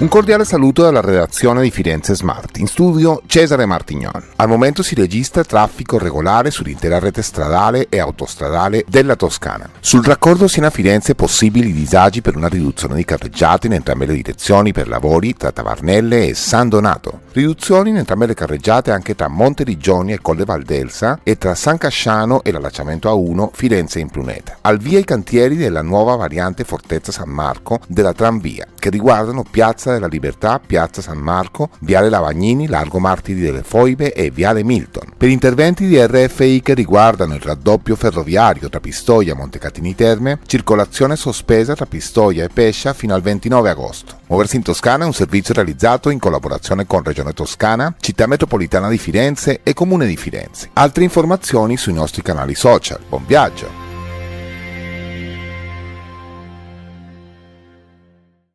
Un cordiale saluto dalla redazione di Firenze Smart. In studio Cesare Martignon. Al momento si registra traffico regolare sull'intera rete stradale e autostradale della Toscana. Sul raccordo Siena-Firenze possibili disagi per una riduzione di carreggiate in entrambe le direzioni per lavori tra Tavarnelle e San Donato. Riduzioni in entrambe le carreggiate anche tra Monte Rigioni e Colle Valdelsa e tra San Casciano e l'allacciamento A1 Firenze in Pruneta. Al via i cantieri della nuova variante Fortezza San Marco della tranvia, che riguardano Piazza della Libertà, Piazza San Marco, Viale Lavagnini, Largo Martiri delle Foibe e Viale Milton. Per interventi di RFI che riguardano il raddoppio ferroviario tra Pistoia e Montecatini Terme, circolazione sospesa tra Pistoia e Pescia fino al 29 agosto. Muoversi in Toscana è un servizio realizzato in collaborazione con Regione Toscana, Città Metropolitana di Firenze e Comune di Firenze. Altre informazioni sui nostri canali social. Buon viaggio!